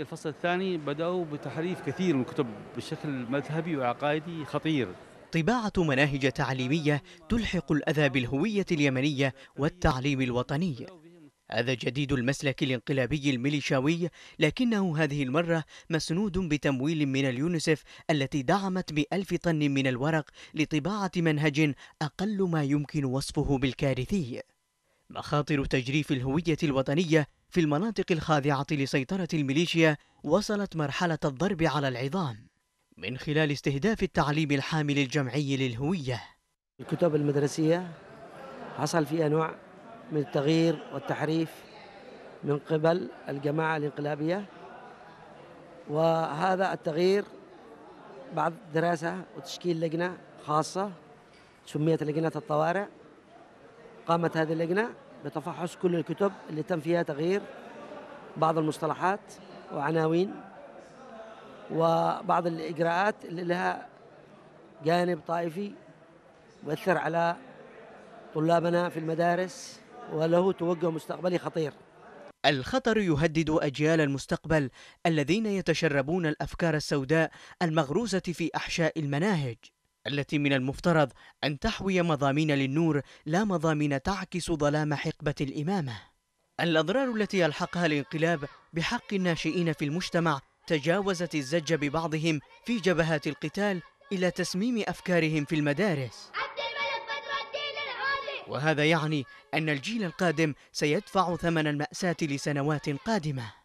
الفصل الثاني بدأوا بتحريف كثير من الكتب بشكل مذهبي وعقائدي خطير طباعة مناهج تعليمية تلحق الأذى بالهوية اليمنية والتعليم الوطني هذا جديد المسلك الانقلابي الميليشاوي لكنه هذه المرة مسنود بتمويل من اليونسف التي دعمت بألف طن من الورق لطباعة منهج أقل ما يمكن وصفه بالكارثي مخاطر تجريف الهوية الوطنية في المناطق الخاضعة لسيطرة الميليشيا وصلت مرحلة الضرب على العظام من خلال استهداف التعليم الحامل الجمعي للهوية الكتب المدرسية حصل فيها نوع من التغيير والتحريف من قبل الجماعة الانقلابية وهذا التغيير بعد دراسة وتشكيل لجنة خاصة سميت لجنة الطوارئ قامت هذه اللجنة بتفحص كل الكتب اللي تم فيها تغيير بعض المصطلحات وعناوين وبعض الإجراءات اللي لها جانب طائفي وأثر على طلابنا في المدارس وله توجه مستقبلي خطير الخطر يهدد أجيال المستقبل الذين يتشربون الأفكار السوداء المغروسة في أحشاء المناهج التي من المفترض أن تحوي مضامين للنور لا مضامين تعكس ظلام حقبة الإمامة الأضرار التي ألحقها الانقلاب بحق الناشئين في المجتمع تجاوزت الزج ببعضهم في جبهات القتال إلى تسميم أفكارهم في المدارس وهذا يعني أن الجيل القادم سيدفع ثمن المأساة لسنوات قادمة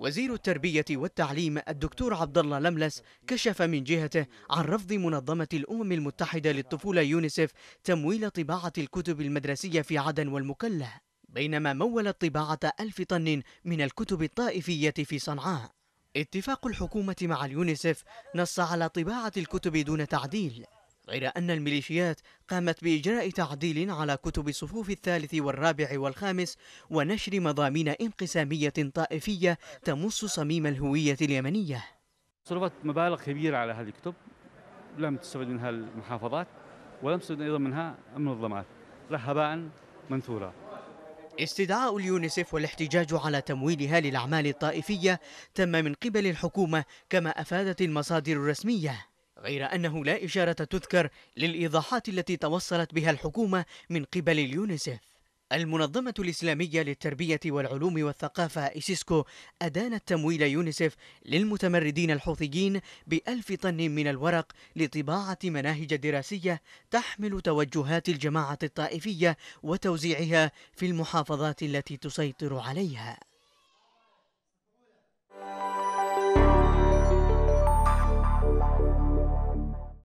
وزير التربية والتعليم الدكتور عبد الله لملس كشف من جهته عن رفض منظمة الأمم المتحدة للطفولة يونيسف تمويل طباعة الكتب المدرسية في عدن والمكلا بينما مولت طباعة ألف طن من الكتب الطائفية في صنعاء اتفاق الحكومة مع اليونيسف نص على طباعة الكتب دون تعديل غير أن الميليشيات قامت بإجراء تعديل على كتب الصفوف الثالث والرابع والخامس ونشر مضامين انقسامية طائفية تمس صميم الهوية اليمنية صرفت مبالغ كبيرة على هذه الكتب لم تستفد منها المحافظات ولم تستفد أيضا منها المنظمات راح هباء منثورا استدعاء اليونيسف والاحتجاج على تمويلها للأعمال الطائفية تم من قبل الحكومة كما أفادت المصادر الرسمية غير أنه لا إشارة تذكر للإيضاحات التي توصلت بها الحكومة من قبل اليونيسف المنظمة الإسلامية للتربية والعلوم والثقافة إسيسكو أدانت تمويل يونيسف للمتمردين الحوثيين بألف طن من الورق لطباعة مناهج دراسية تحمل توجهات الجماعة الطائفية وتوزيعها في المحافظات التي تسيطر عليها